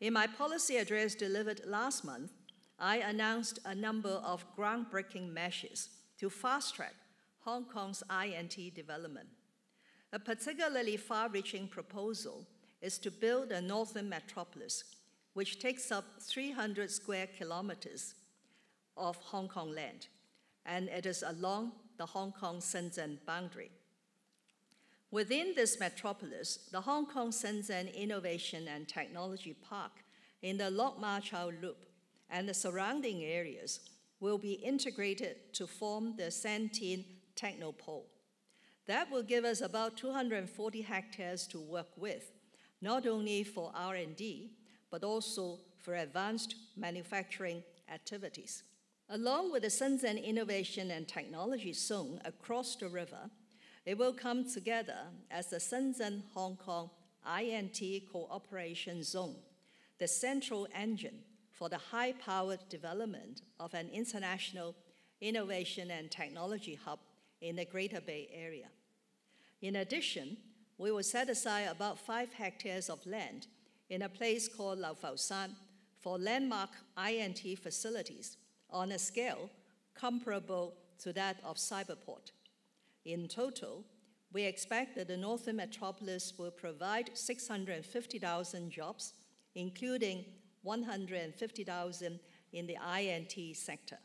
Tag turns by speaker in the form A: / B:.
A: In my policy address delivered last month, I announced a number of groundbreaking measures to fast track Hong Kong's INT development. A particularly far reaching proposal is to build a northern metropolis, which takes up 300 square kilometers of Hong Kong land, and it is along the Hong Kong Shenzhen boundary. Within this metropolis, the Hong Kong Shenzhen Innovation and Technology Park in the Lok Ma Chau Loop and the surrounding areas will be integrated to form the Santin Technopole. That will give us about 240 hectares to work with, not only for R&D, but also for advanced manufacturing activities. Along with the Shenzhen Innovation and Technology Zone across the river, it will come together as the Shenzhen Hong Kong INT Cooperation Zone, the central engine for the high powered development of an international innovation and technology hub in the Greater Bay Area. In addition, we will set aside about five hectares of land in a place called Lao Fau San for landmark INT facilities on a scale comparable to that of Cyberport in total, we expect that the northern metropolis will provide 650,000 jobs, including 150,000 in the INT sector.